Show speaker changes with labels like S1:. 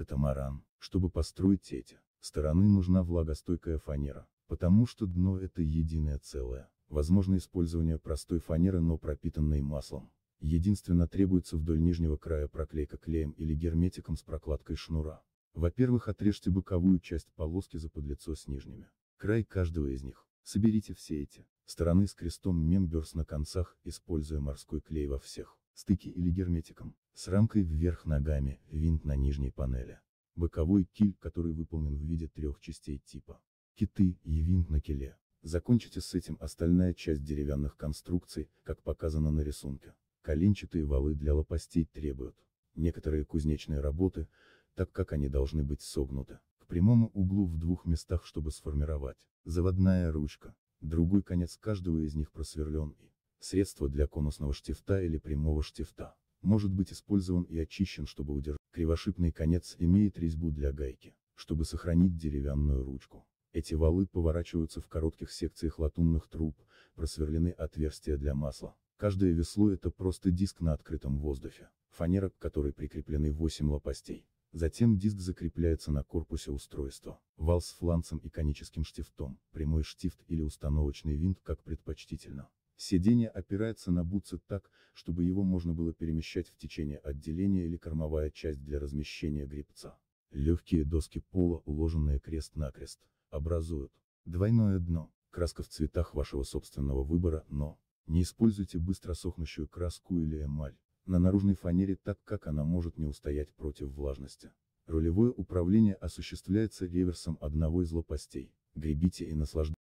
S1: катамаран, чтобы построить эти стороны нужна влагостойкая фанера, потому что дно это единое целое, возможно использование простой фанеры, но пропитанной маслом. Единственно требуется вдоль нижнего края проклейка клеем или герметиком с прокладкой шнура. Во-первых, отрежьте боковую часть полоски за подлицо с нижними. Край каждого из них. Соберите все эти стороны с крестом мемберс на концах, используя морской клей во всех стыки или герметиком, с рамкой вверх ногами, винт на нижней панели. Боковой киль, который выполнен в виде трех частей типа. Киты и винт на киле. Закончите с этим остальная часть деревянных конструкций, как показано на рисунке. Коленчатые валы для лопастей требуют. Некоторые кузнечные работы, так как они должны быть согнуты, к прямому углу в двух местах, чтобы сформировать. Заводная ручка. Другой конец каждого из них просверлен и Средство для конусного штифта или прямого штифта. Может быть использован и очищен, чтобы удержать. Кривошипный конец имеет резьбу для гайки, чтобы сохранить деревянную ручку. Эти валы поворачиваются в коротких секциях латунных труб, просверлены отверстия для масла. Каждое весло это просто диск на открытом воздухе, фанера к которой прикреплены 8 лопастей. Затем диск закрепляется на корпусе устройства, вал с фланцем и коническим штифтом, прямой штифт или установочный винт как предпочтительно. Сиденье опирается на бутсы так, чтобы его можно было перемещать в течение отделения или кормовая часть для размещения грибца. Легкие доски пола, уложенные крест-накрест, образуют двойное дно. Краска в цветах вашего собственного выбора, но не используйте быстро сохнущую краску или эмаль, на наружной фанере так как она может не устоять против влажности. Рулевое управление осуществляется реверсом одного из лопастей. Гребите и наслаждайтесь.